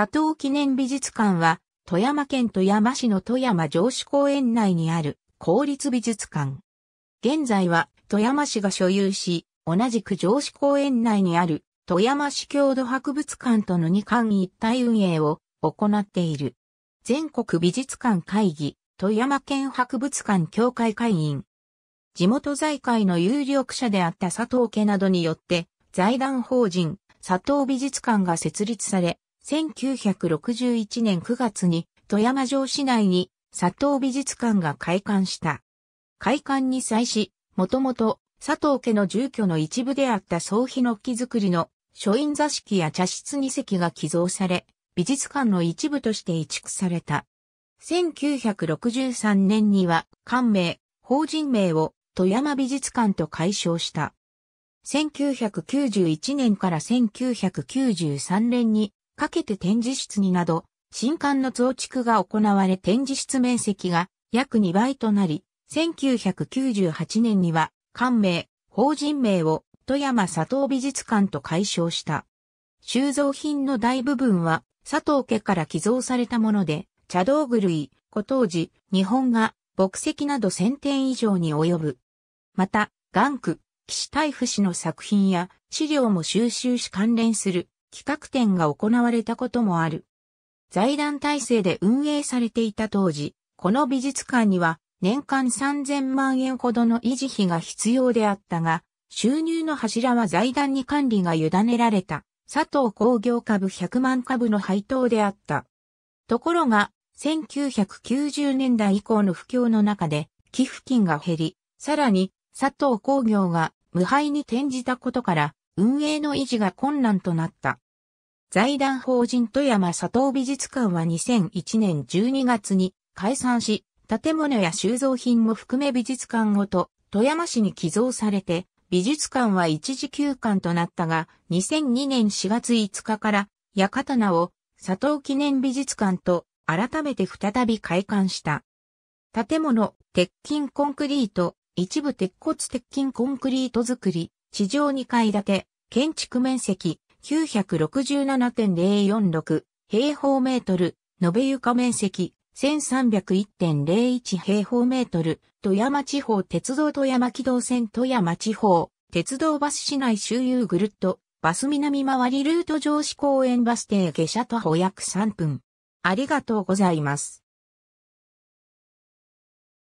佐藤記念美術館は、富山県富山市の富山城址公園内にある公立美術館。現在は富山市が所有し、同じく城址公園内にある富山市郷土博物館との2館一体運営を行っている。全国美術館会議、富山県博物館協会会員。地元財界の有力者であった佐藤家などによって、財団法人佐藤美術館が設立され、1961年9月に富山城市内に佐藤美術館が開館した。開館に際し、もともと佐藤家の住居の一部であった総費の木造りの書院座敷や茶室二席が寄贈され、美術館の一部として移築された。1963年には、館名、法人名を富山美術館と改称した。1991年から1993年にかけて展示室になど、新館の増築が行われ展示室面積が約2倍となり、1998年には、館名、法人名を富山佐藤美術館と解消した。収蔵品の大部分は佐藤家から寄贈されたもので、茶道具類、古当時、日本画、墨石など1000点以上に及ぶ。また、元区、岸大夫氏の作品や資料も収集し関連する企画展が行われたこともある。財団体制で運営されていた当時、この美術館には年間3000万円ほどの維持費が必要であったが、収入の柱は財団に管理が委ねられた佐藤工業株100万株の配当であった。ところが、1990年代以降の不況の中で寄付金が減り、さらに佐藤工業が無敗に転じたことから運営の維持が困難となった。財団法人富山佐藤美術館は2001年12月に解散し、建物や収蔵品も含め美術館ごと富山市に寄贈されて、美術館は一時休館となったが、2002年4月5日から、屋名を佐藤記念美術館と改めて再び開館した。建物、鉄筋コンクリート、一部鉄骨鉄筋コンクリート作り、地上2階建て、建築面積967.046平方メートル、延べ床面積1301.01平方メートル、富山地方鉄道富山軌道線富山地方、鉄道バス市内周遊ぐるっと、バス南回りルート上市公園バス停下車徒歩約3分。ありがとうございます。